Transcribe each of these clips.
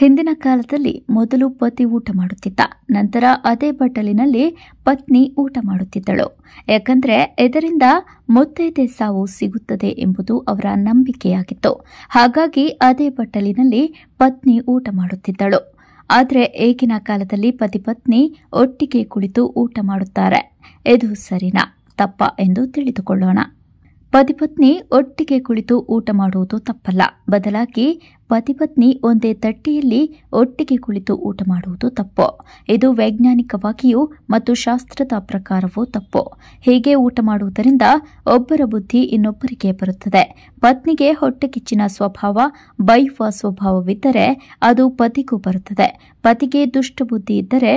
ಹಿಂದಿನ ಕಾಲದಲ್ಲಿ ಮೊದಲು ಪತಿ ಊಟ ಮಾಡುತ್ತಿದ್ದ ನಂತರ ಅದೇ ಬಟ್ಟಲಿನಲ್ಲಿ ಪತ್ನಿ ಊಟ ಮಾಡುತ್ತಿದ್ದಳು ಯಾಕಂದ್ರೆ ಇದರಿಂದ ಮುತ್ತೈದೆ ಸಾವು ಸಿಗುತ್ತದೆ ಎಂಬುದು ಅವರ ನಂಬಿಕೆಯಾಗಿತ್ತು ಹಾಗಾಗಿ ಅದೇ ಬಟ್ಟಲಿನಲ್ಲಿ ಪತ್ನಿ ಊಟ ಮಾಡುತ್ತಿದ್ದಳು ಆದರೆ ಈಗಿನ ಕಾಲದಲ್ಲಿ ಪತಿ ಪತ್ನಿ ಒಟ್ಟಿಗೆ ಕುಳಿತು ಊಟ ಮಾಡುತ್ತಾರೆ ಇದು ಸರಿನಾ ತಪ್ಪ ಎಂದು ತಿಳಿದುಕೊಳ್ಳೋಣ ಪತಿಪತ್ನಿ ಒಟ್ಟಿಗೆ ಕುಳಿತು ಊಟ ಮಾಡುವುದು ತಪ್ಪಲ್ಲ ಬದಲಾಗಿ ಪತಿಪತ್ನಿ ಒಂದೇ ತಟ್ಟೆಯಲ್ಲಿ ಒಟ್ಟಿಗೆ ಕುಳಿತು ಊಟ ಮಾಡುವುದು ತಪ್ಪು ಇದು ವೈಜ್ಞಾನಿಕವಾಗಿಯೂ ಮತ್ತು ಶಾಸ್ತ್ರದ ಪ್ರಕಾರವೂ ತಪ್ಪು ಹೀಗೆ ಊಟ ಮಾಡುವುದರಿಂದ ಒಬ್ಬರ ಬುದ್ಧಿ ಇನ್ನೊಬ್ಬರಿಗೆ ಬರುತ್ತದೆ ಪತ್ನಿಗೆ ಕಿಚ್ಚಿನ ಸ್ವಭಾವ ಬೈಯುವ ಸ್ವಭಾವವಿದ್ದರೆ ಅದು ಪತಿಗೂ ಬರುತ್ತದೆ ಪತಿಗೆ ದುಷ್ಟ ಬುದ್ಧಿ ಇದ್ದರೆ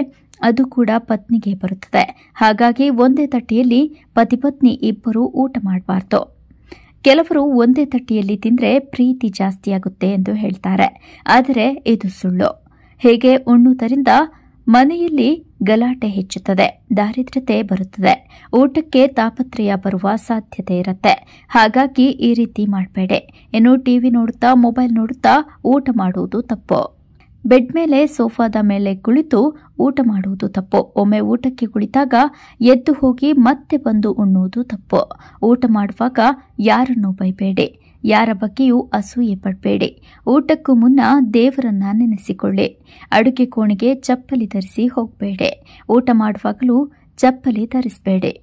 ಅದು ಕೂಡ ಪತ್ನಿಗೆ ಬರುತ್ತದೆ ಹಾಗಾಗಿ ಒಂದೇ ತಟ್ಟೆಯಲ್ಲಿ ಪತಿ ಪತ್ನಿ ಇಬ್ಬರು ಊಟ ಮಾಡಬಾರ್ದು ಕೆಲವರು ಒಂದೇ ತಟ್ಟೆಯಲ್ಲಿ ತಿಂದರೆ ಪ್ರೀತಿ ಜಾಸ್ತಿಯಾಗುತ್ತೆ ಎಂದು ಹೇಳ್ತಾರೆ ಆದರೆ ಇದು ಸುಳ್ಳು ಹೇಗೆ ಉಣ್ಣುವುದರಿಂದ ಮನೆಯಲ್ಲಿ ಗಲಾಟೆ ಹೆಚ್ಚುತ್ತದೆ ದಾರಿದ್ರ್ಯತೆ ಬರುತ್ತದೆ ಊಟಕ್ಕೆ ತಾಪತ್ರಯ ಬರುವ ಸಾಧ್ಯತೆ ಇರುತ್ತೆ ಹಾಗಾಗಿ ಈ ರೀತಿ ಮಾಡಬೇಡಿ ಇನ್ನು ಟಿವಿ ನೋಡುತ್ತಾ ಮೊಬೈಲ್ ನೋಡುತ್ತಾ ಊಟ ಮಾಡುವುದು ತಪ್ಪು ಬೆಡ್ ಮೇಲೆ ಸೋಫಾದ ಮೇಲೆ ಕುಳಿತು ಊಟ ಮಾಡುವುದು ತಪ್ಪು ಒಮ್ಮೆ ಊಟಕ್ಕೆ ಕುಳಿತಾಗ ಎದ್ದು ಹೋಗಿ ಮತ್ತೆ ಬಂದು ಉಣ್ಣುವುದು ತಪ್ಪು ಊಟ ಮಾಡುವಾಗ ಯಾರನ್ನು ಬೈಬೇಡಿ ಯಾರ ಬಗ್ಗೆಯೂ ಅಸೂಯೆ ಪಡಬೇಡಿ ಊಟಕ್ಕೂ ಮುನ್ನ ದೇವರನ್ನ ನೆನೆಸಿಕೊಳ್ಳಿ ಅಡುಗೆ ಕೋಣೆಗೆ ಚಪ್ಪಲಿ ಧರಿಸಿ ಹೋಗಬೇಡಿ ಊಟ ಮಾಡುವಾಗಲೂ ಚಪ್ಪಲಿ ಧರಿಸಬೇಡಿ